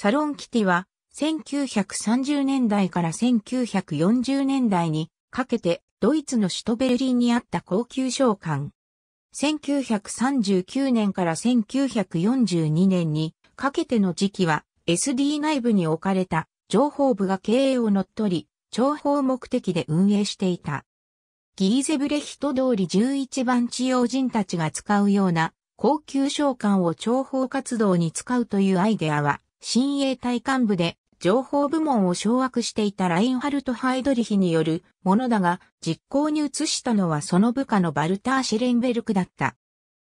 サロンキティは1930年代から1940年代にかけてドイツの首都ベルリンにあった高級商館。1939年から1942年にかけての時期は SD 内部に置かれた情報部が経営を乗っ取り、情報目的で運営していた。ギーゼブレヒト通り11番地用人たちが使うような高級商館を情報活動に使うというアイデアは新衛隊幹部で情報部門を掌握していたラインハルト・ハイドリヒによるものだが、実行に移したのはその部下のバルター・シェレンベルクだった。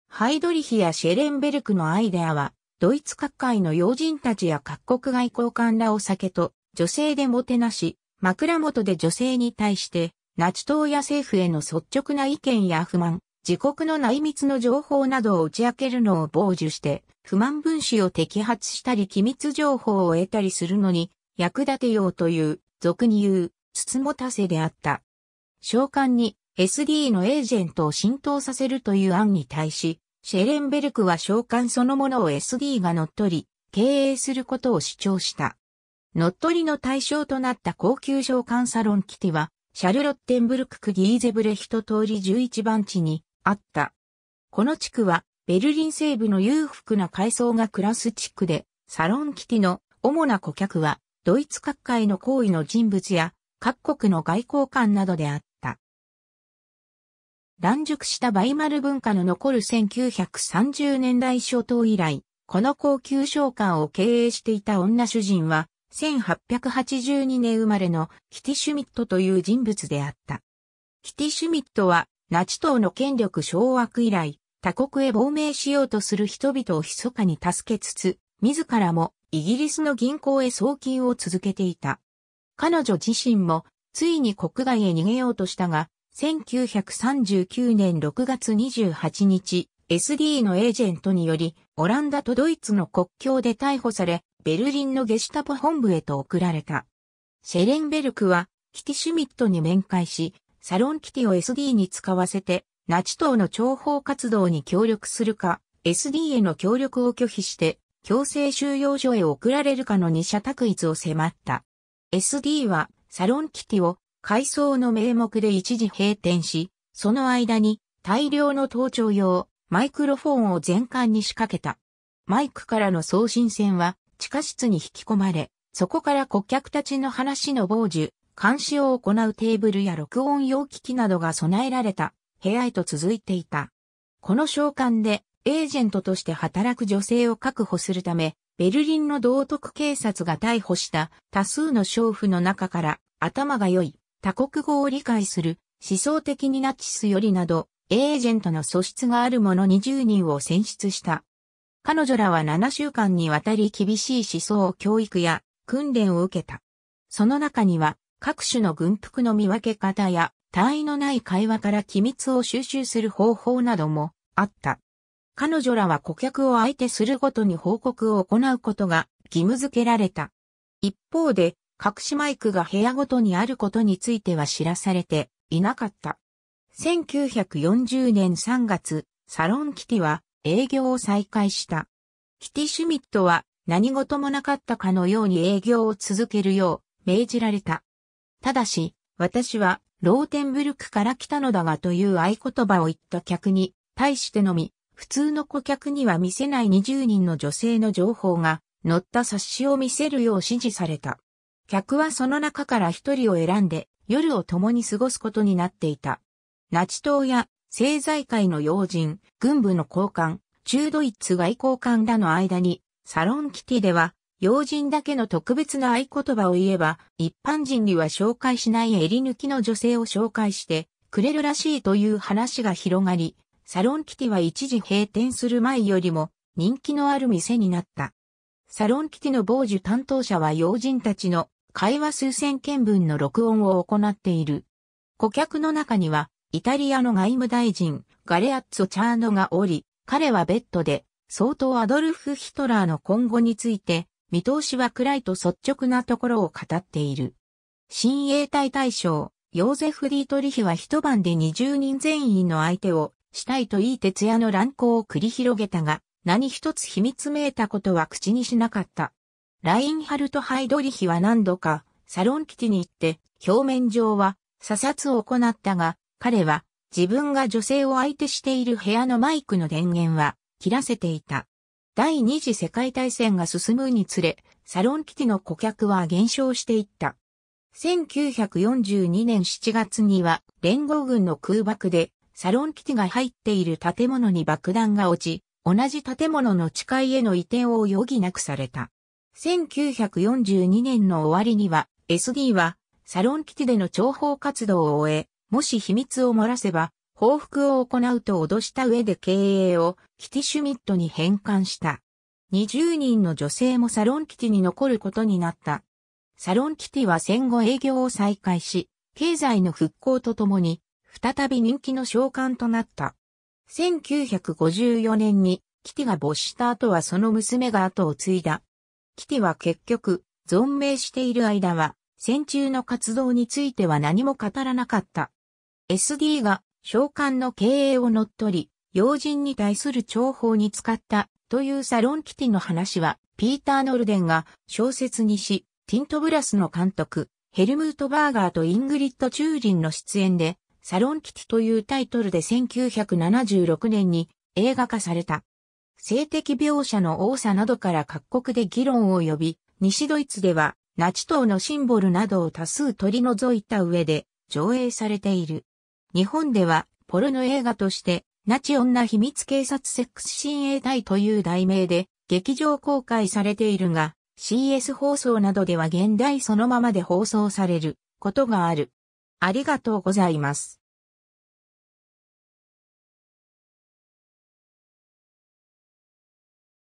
ハイドリヒやシェレンベルクのアイデアは、ドイツ各界の要人たちや各国外交官らを酒と、女性でもてなし、枕元で女性に対して、ナチ党や政府への率直な意見や不満、自国の内密の情報などを打ち明けるのを傍受して、不満分子を摘発したり機密情報を得たりするのに役立てようという、俗に言う、筒もたせであった。召喚に SD のエージェントを浸透させるという案に対し、シェレンベルクは召喚そのものを SD が乗っ取り、経営することを主張した。乗っ取りの対象となった高級召喚サロンキティは、シャルロッテンブルク区ギーゼブレヒト通り11番地にあった。この地区はベルリン西部の裕福な階層が暮らす地区で、サロンキティの主な顧客は、ドイツ各界の行為の人物や、各国の外交官などであった。乱熟したバイマル文化の残る1930年代初頭以来、この高級商館を経営していた女主人は、1882年生まれのキティ・シュミットという人物であった。キティ・シュミットは、ナチ党の権力掌握以来、他国へ亡命しようとする人々を密かに助けつつ、自らもイギリスの銀行へ送金を続けていた。彼女自身もついに国外へ逃げようとしたが、1939年6月28日、SD のエージェントにより、オランダとドイツの国境で逮捕され、ベルリンのゲシュタポ本部へと送られた。シェレンベルクは、キティ・シュミットに面会し、サロンキティを SD に使わせて、ナチ党の諜報活動に協力するか、SD への協力を拒否して、強制収容所へ送られるかの二者択一を迫った。SD は、サロンキティを、改装の名目で一時閉店し、その間に、大量の盗聴用、マイクロフォンを全館に仕掛けた。マイクからの送信線は、地下室に引き込まれ、そこから顧客たちの話の傍受、監視を行うテーブルや録音用機器などが備えられた部屋へと続いていた。この召喚でエージェントとして働く女性を確保するため、ベルリンの道徳警察が逮捕した多数の娼婦の中から頭が良い、他国語を理解する、思想的にナチスよりなど、エージェントの素質がある者20人を選出した。彼女らは7週間にわたり厳しい思想教育や訓練を受けた。その中には各種の軍服の見分け方や他意のない会話から機密を収集する方法などもあった。彼女らは顧客を相手するごとに報告を行うことが義務付けられた。一方で、隠しマイクが部屋ごとにあることについては知らされていなかった。1940年3月、サロンキティは営業を再開した。キティ・シュミットは何事もなかったかのように営業を続けるよう命じられた。ただし、私はローテンブルクから来たのだがという合言葉を言った客に対してのみ、普通の顧客には見せない20人の女性の情報が乗った冊子を見せるよう指示された。客はその中から一人を選んで夜を共に過ごすことになっていた。ナチ党や政財界の要人、軍部の高官、中ドイツ外交官らの間に、サロンキティでは要人だけの特別な合言葉を言えば、一般人には紹介しない襟抜きの女性を紹介してくれるらしいという話が広がり、サロンキティは一時閉店する前よりも人気のある店になった。サロンキティの傍受担当者は要人たちの会話数千件分の録音を行っている。顧客の中には、イタリアの外務大臣、ガレアッツォ・チャーノがおり、彼はベッドで、相当アドルフ・ヒトラーの今後について、見通しは暗いと率直なところを語っている。新衛隊大将、ヨーゼフ・ディートリヒは一晩で20人全員の相手をしたいといい徹夜の乱行を繰り広げたが、何一つ秘密めいたことは口にしなかった。ラインハルト・ハイドリヒは何度かサロン基地に行って表面上は査察を行ったが、彼は自分が女性を相手している部屋のマイクの電源は切らせていた。第二次世界大戦が進むにつれ、サロンキティの顧客は減少していった。1942年7月には連合軍の空爆でサロン基地が入っている建物に爆弾が落ち、同じ建物の地下への移転を余儀なくされた。1942年の終わりには SD はサロン基地での諜報活動を終え、もし秘密を漏らせば報復を行うと脅した上で経営をキティシュミットに返還した。20人の女性もサロンキティに残ることになった。サロンキティは戦後営業を再開し、経済の復興とともに、再び人気の召喚となった。1954年にキティが没した後はその娘が後を継いだ。キティは結局、存命している間は、戦中の活動については何も語らなかった。SD が召喚の経営を乗っ取り、要人に対する情報に使ったというサロンキティの話は、ピーター・ノルデンが小説にし、ティントブラスの監督、ヘルムート・バーガーとイングリッド・チューリンの出演で、サロンキティというタイトルで1976年に映画化された。性的描写の多さなどから各国で議論を呼び、西ドイツではナチ党のシンボルなどを多数取り除いた上で上映されている。日本ではポルノ映画として、ナチ女秘密警察セックス親衛隊という題名で劇場公開されているが、CS 放送などでは現代そのままで放送されることがある。ありがとうございます。